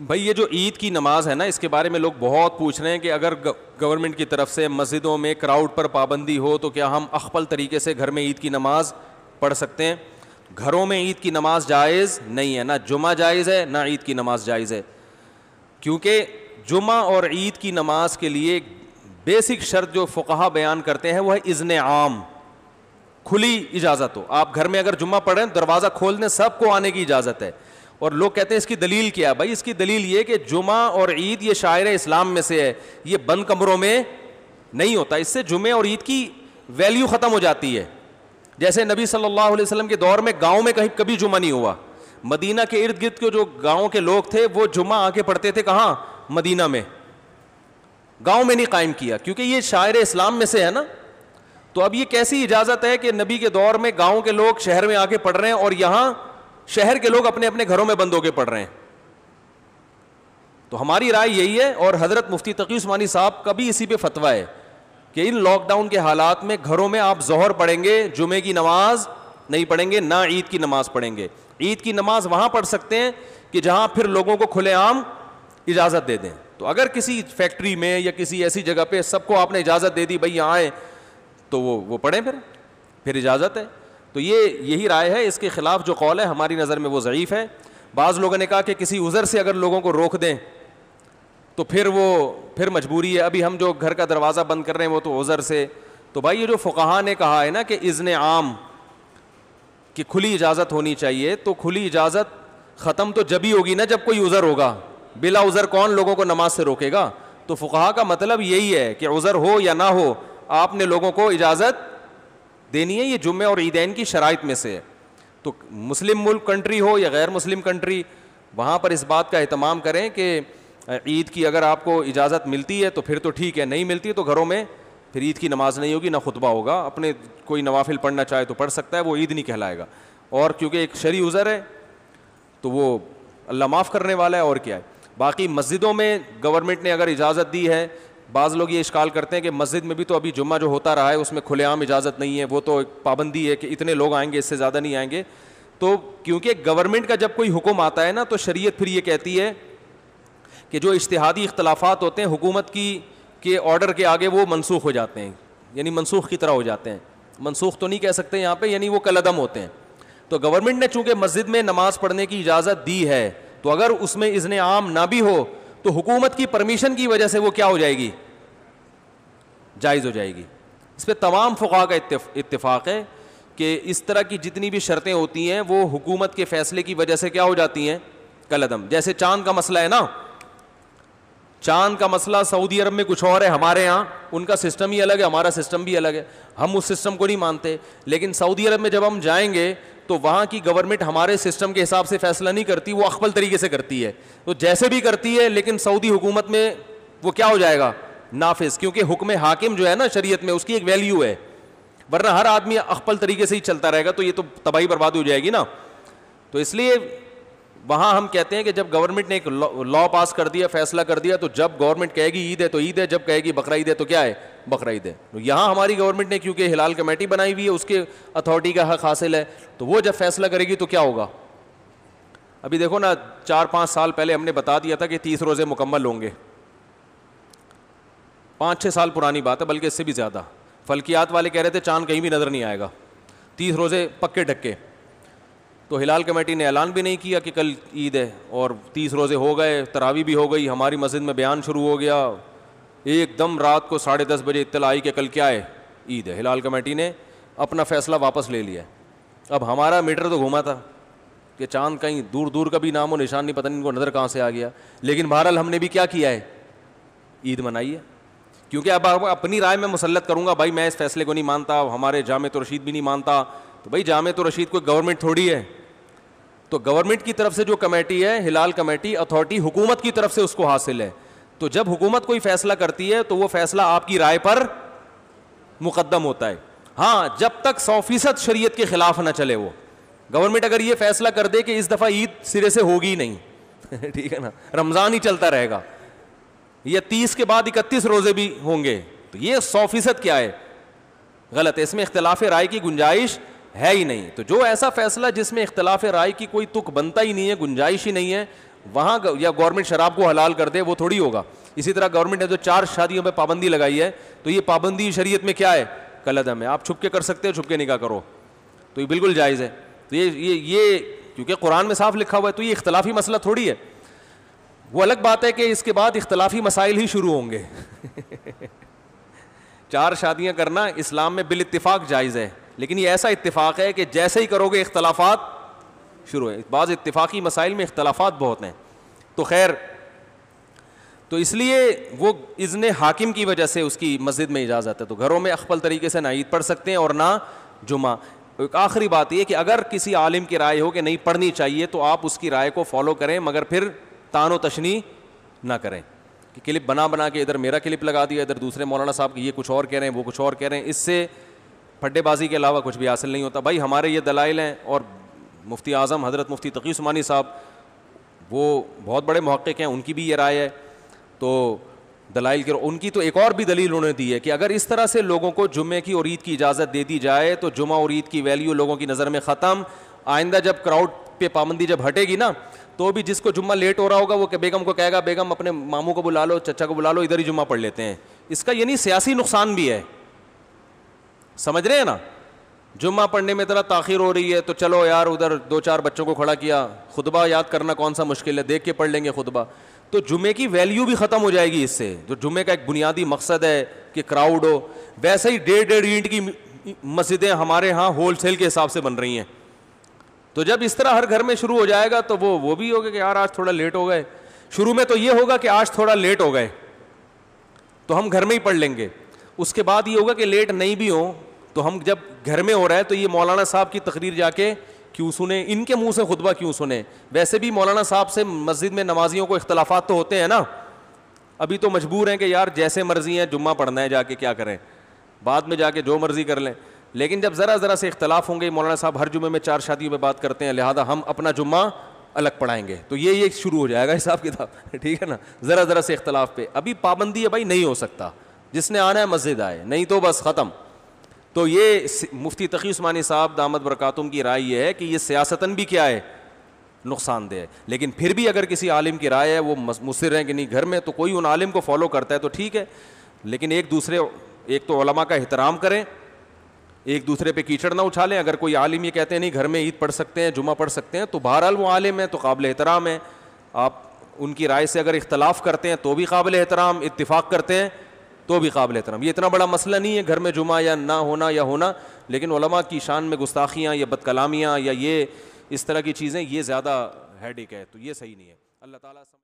भाई ये जो ईद की नमाज़ है ना इसके बारे में लोग बहुत पूछ रहे हैं कि अगर गवर्नमेंट की तरफ से मस्जिदों में क्राउड पर पाबंदी हो तो क्या हम अखपल तरीके से घर में ईद की नमाज़ पढ़ सकते हैं घरों में ईद की नमाज़ जायज़ नहीं है ना जुमा जायज़ है ना ईद की नमाज़ जायज़ है क्योंकि जुमा और ईद की नमाज के लिए बेसिक शर्त जो फ़ुकाहा बयान करते हैं वह है इज़्न आम खुली इजाज़त हो आप घर में अगर जुम्मा पढ़ें दरवाज़ा खोलने सबको आने की इजाज़त है और लोग कहते हैं इसकी दलील क्या भाई इसकी दलील ये कि जुमा और ईद ये शायर इस्लाम में से है ये बंद कमरों में नहीं होता इससे जुमे और ईद की वैल्यू ख़त्म हो जाती है जैसे नबी सल्लल्लाहु अलैहि वसल्लम के दौर में गांव में कहीं कभी जुमा नहीं हुआ मदीना के इर्द गिर्द के जो गाँव के लोग थे वो जुमा आके पढ़ते थे कहाँ मदीना में गाँव में नहीं कायम किया क्योंकि ये शायर इस्लाम में से है ना तो अब ये कैसी इजाज़त है कि नबी के दौर में गाँव के लोग शहर में आके पढ़ रहे हैं और यहाँ शहर के लोग अपने अपने घरों में बंद होके पढ़ रहे हैं तो हमारी राय यही है और हज़रत मुफ्ती तकी उस्मानी साहब का भी इसी पे फतवा है कि इन लॉकडाउन के हालात में घरों में आप जहर पढ़ेंगे जुमे की नमाज नहीं पढ़ेंगे ना ईद की नमाज पढ़ेंगे ईद की नमाज वहां पढ़ सकते हैं कि जहां फिर लोगों को खुलेआम इजाज़त दे दें तो अगर किसी फैक्ट्री में या किसी ऐसी जगह पर सबको आपने इजाज़त दे दी भाई यहाँ आए तो वो वो पढ़े फिर फिर इजाज़त है तो ये यही राय है इसके ख़िलाफ़ जो कौल है हमारी नज़र में वो ज़यीफ़ है बाज़ लोगों ने कहा कि किसी उज़र से अगर लोगों को रोक दें तो फिर वो फिर मजबूरी है अभी हम जो घर का दरवाज़ा बंद कर रहे हैं वो तो उज़र से तो भाई ये जो फ़ुकाहा ने कहा है ना कि इज़न आम कि खुली इजाज़त होनी चाहिए तो खुली इजाज़त ख़त्म तो जब ही होगी ना जब कोई उज़र होगा बिला उज़र कौन लोगों को नमाज से रोकेगा तो फ़ुकाहा का मतलब यही है कि उज़र हो या ना हो आपने लोगों को इजाज़त देनी है ये जुम्मे और ईदैन की शराइत में से है तो मुस्लिम मुल्क कंट्री हो या गैर मुस्लिम कंट्री वहाँ पर इस बात का अहतमाम करें कि ईद की अगर आपको इजाज़त मिलती है तो फिर तो ठीक है नहीं मिलती तो घरों में फिर ईद की नमाज़ नहीं होगी ना खुतबा होगा अपने कोई नवाफिल पढ़ना चाहे तो पढ़ सकता है वो ईद नहीं कहलाएगा और क्योंकि एक शरी उज़र है तो वो अल्लाह माफ़ करने वाला है और क्या है बाकी मस्जिदों में गवर्नमेंट ने अगर इजाज़त दी है बाज़ लोग ये इश्काल करते हैं कि मस्जिद में भी तो अभी जुम्मा जो होता रहा है उसमें खुलेआम इजाज़त नहीं है वो तो एक पाबंदी है कि इतने लोग आएंगे इससे ज़्यादा नहीं आएंगे तो क्योंकि गवर्नमेंट का जब कोई हुक्म आता है ना तो शरीयत फिर ये कहती है कि जो इश्तहादी इख्तलाफात होते हैं हुकूमत की के ऑर्डर के आगे वो मनसूख हो जाते हैं यानी मनसूख की तरह हो जाते हैं मनसूख तो नहीं कह सकते यहाँ पर यानी वो कलदम होते हैं तो गवर्नमेंट ने चूंकि मस्जिद में नमाज़ पढ़ने की इजाज़त दी है तो अगर उसमें इजन आम ना भी हो तो हुकूमत की परमिशन की वजह से वो क्या हो जाएगी जायज़ हो जाएगी इस पर तमाम फ़ुका का इत्तफ, इत्तफाक़ है कि इस तरह की जितनी भी शर्तें होती हैं वो हुकूमत के फ़ैसले की वजह से क्या हो जाती हैं कलदम जैसे चांद का मसला है ना चांद का मसला सऊदी अरब में कुछ और है हमारे यहाँ उनका सिस्टम ही अलग है हमारा सिस्टम भी अलग है हम उस सिस्टम को नहीं मानते लेकिन सऊदी अरब में जब हम जाएंगे तो वहाँ की गवर्नमेंट हमारे सिस्टम के हिसाब से फैसला नहीं करती वो अकबल तरीके से करती है तो जैसे भी करती है लेकिन सऊदी हुकूमत में वो क्या हो जाएगा नाफिज क्योंकि हुक्म हाकिम जो है ना शरीय में उसकी एक वैल्यू है वरना हर आदमी अकबल तरीके से ही चलता रहेगा तो ये तो तबाही बर्बाद हो जाएगी ना तो इसलिए वहां हम कहते हैं कि जब गवर्नमेंट ने एक लॉ पास कर दिया फैसला कर दिया तो जब गवर्नमेंट कहेगी ईद है तो ईद है जब कहेगी बकरा ईद है तो क्या है बकरा ईद है तो यहाँ हमारी गवर्नमेंट ने क्योंकि हिलाल कमेटी बनाई हुई है उसके अथॉरिटी का हक हासिल है तो वो जब फैसला करेगी तो क्या होगा अभी देखो ना चार पाँच साल पहले हमने बता दिया था कि तीस रोज़े मुकम्मल होंगे पाँच छः साल पुरानी बात है बल्कि इससे भी ज़्यादा फल्कियात वाले कह रहे थे चांद कहीं भी नज़र नहीं आएगा तीस रोज़े पक्के ढक्के तो हिलाल कमेटी ने ऐलान भी नहीं किया कि कल ईद है और तीस रोज़े हो गए तरावी भी हो गई हमारी मस्जिद में बयान शुरू हो गया एकदम रात को साढ़े दस बजे इतला आई कि कल क्या है ईद है हिलाल कमेटी ने अपना फ़ैसला वापस ले लिया अब हमारा मीटर तो घूमा था कि चांद कहीं दूर दूर का भी नाम और निशान नहीं पता नहीं इनको नज़र कहाँ से आ गया लेकिन बहरहाल हमने भी क्या किया है ईद मनाई है क्योंकि अब अपनी राय में मुसलत करूँगा भाई मैं इस फैसले को नहीं मानता हमारे जाम तो रशीद भी नहीं मानता तो भाई जाम तो रशीद कोई गवर्नमेंट थोड़ी है तो गवर्नमेंट की तरफ से जो कमेटी है हिलाल कमेटी अथॉरिटी हुकूमत की तरफ से उसको हासिल है तो जब हुकूमत कोई फैसला करती है तो वो फैसला आपकी राय पर मुकदम होता है हाँ जब तक सौ फीसद शरीय के खिलाफ ना चले वो गवर्नमेंट अगर ये फैसला कर दे कि इस दफ़ा ईद सिरे से होगी ही नहीं ठीक है ना रमज़ान ही चलता रहेगा यह तीस के बाद इकतीस रोज़े भी होंगे तो यह सौ फीसद क्या है गलत है इसमें इख्तलाफ राय की गुंजाइश है ही नहीं तो जो ऐसा फैसला जिसमें इख्तलाफ राय की कोई तुक बनता ही नहीं है गुंजाइश ही नहीं है वहाँ या गवर्नमेंट शराब को हलाल कर दे वो थोड़ी होगा इसी तरह गवर्नमेंट ने जो चार शादियों पर पाबंदी लगाई है तो ये पाबंदी शरीय में क्या है कलदम है आप छुप के कर सकते हो छुप के निकाह करो तो ये बिल्कुल जायज़ है तो ये ये ये क्योंकि कुरान में साफ लिखा हुआ है तो ये इख्तलाफी मसला थोड़ी है वो अलग बात है कि इसके बाद इख्तलाफी मसाइल ही शुरू होंगे चार शादियाँ करना इस्लाम में बिल इतफाक़ जायज़ है लेकिन ये ऐसा इतफ़ाक़ है कि जैसे ही करोगे इख्तलाफात शुरू है बाज़ इतफ़ाक़ी मसाइल में इख्तलाफात बहुत हैं तो खैर तो इसलिए वो इज्न हाकिम की वजह से उसकी मस्जिद में इजाज़त है तो घरों में अकबल तरीके से ना ईद पढ़ सकते हैं और ना जुमा एक आखिरी बात यह कि अगर किसी आलिम की राय हो कि नहीं पढ़नी चाहिए तो आप उसकी राय को फॉलो करें मगर फिर तानो तशनी ना करें कि क्लिप बना बना के इधर मेरा क्लिप लगा दिया इधर दूसरे मौलाना साहब ये कुछ और कह रहे हैं वो कुछ और कह रहे हैं इससे फड्डेबाजी के अलावा कुछ भी हासिल नहीं होता भाई हमारे ये दलाइल हैं और मुफ्ती आज़म हज़रत मुफ्ती तकी उस्मानी साहब वो बहुत बड़े महक़ हैं उनकी भी ये राय है तो दलाइल के उनकी तो एक और भी दलील उन्होंने दी है कि अगर इस तरह से लोगों को जुम्मे की और ईद की इजाज़त दे दी जाए तो जुमा और ईद की वैल्यू लोगों की नज़र में ख़त्म आइंदा जब क्राउड पर पाबंदी जब हटेगी ना तो भी जिसको जुम्मा लेट हो रहा होगा वो बेगम को कहेगा बेगम अपने मामू को बुला लो चचा को बुला लो इधर ही जुम्मा पढ़ लेते हैं इसका यानी सियासी नुकसान भी है समझ रहे हैं ना जुम्मा पढ़ने में ज़रा ताखिर हो रही है तो चलो यार उधर दो चार बच्चों को खड़ा किया खुतबा याद करना कौन सा मुश्किल है देख के पढ़ लेंगे खुतबा तो जुमे की वैल्यू भी ख़त्म हो जाएगी इससे जो जुमे का एक बुनियादी मकसद है कि क्राउड हो वैसे ही डेढ़ डेढ़ ईंट की मस्जिदें हमारे यहाँ होल सेल के हिसाब से बन रही हैं तो जब इस तरह हर घर में शुरू हो जाएगा तो वो वो भी होगा कि यार आज थोड़ा लेट हो गए शुरू में तो ये होगा कि आज थोड़ा लेट हो गए तो हम घर में ही पढ़ लेंगे उसके बाद ये होगा कि लेट नहीं भी हो तो हम जब घर में हो रहा है तो ये मौलाना साहब की तकरीर जाके क्यों सुने इनके मुंह से खुतबा क्यों सुने वैसे भी मौलाना साहब से मस्जिद में नमाजियों को इख्तलाफात तो होते हैं ना अभी तो मजबूर हैं कि यार जैसे मर्जी हैं जुम्मा पढ़ना है जाके क्या करें बाद में जाके जो मर्जी कर लें लेकिन जब ज़रा ज़रा से इख्तलाफ होंगे मौलाना साहब हर जुमे में चार शादियों में बात करते हैं लिहाजा हम अपना जुम्मा अलग पढ़ाएंगे तो ये ये शुरू हो जाएगा हिसाब किताब ठीक है ना ज़रा ज़रा से इख्तलाफ पे अभी पाबंदी है भाई नहीं हो सकता जिसने आना है मस्जिद आए नहीं तो बस ख़त्म तो ये मुफ्ती तकी ऊस्मानी साहब दामद बरकातुम की राय यह है कि ये सियासतन भी क्या है नुकसानदेह है लेकिन फिर भी अगर किसी आलिम की राय है वो मुसर हैं कि नहीं घर में तो कोई उन आलिम को फॉलो करता है तो ठीक है लेकिन एक दूसरे एक तो ओलमा का एहतराम करें एक दूसरे पर कीचड़ ना उछालें अगर कोई आलिम ये कहते हैं नहीं घर में ईद पढ़ सकते हैं जुमा पढ़ सकते हैं तो बहरहाल वो आलिम है तो काबिल एहतराम है आप उनकी राय से अगर इख्तलाफ करते हैं तो भी काबिल एहतराम इतफाक़ करते हैं तो भी काबिल एहतराम ये इतना बड़ा मसला नहीं है घर में जुमा या ना होना या होना लेकिन उलमा की शान में गुस्ताखियाँ या बदकलामियाँ या ये इस तरह की चीज़ें ये ज़्यादा हैडिक है तो ये सही नहीं है अल्लाह ताला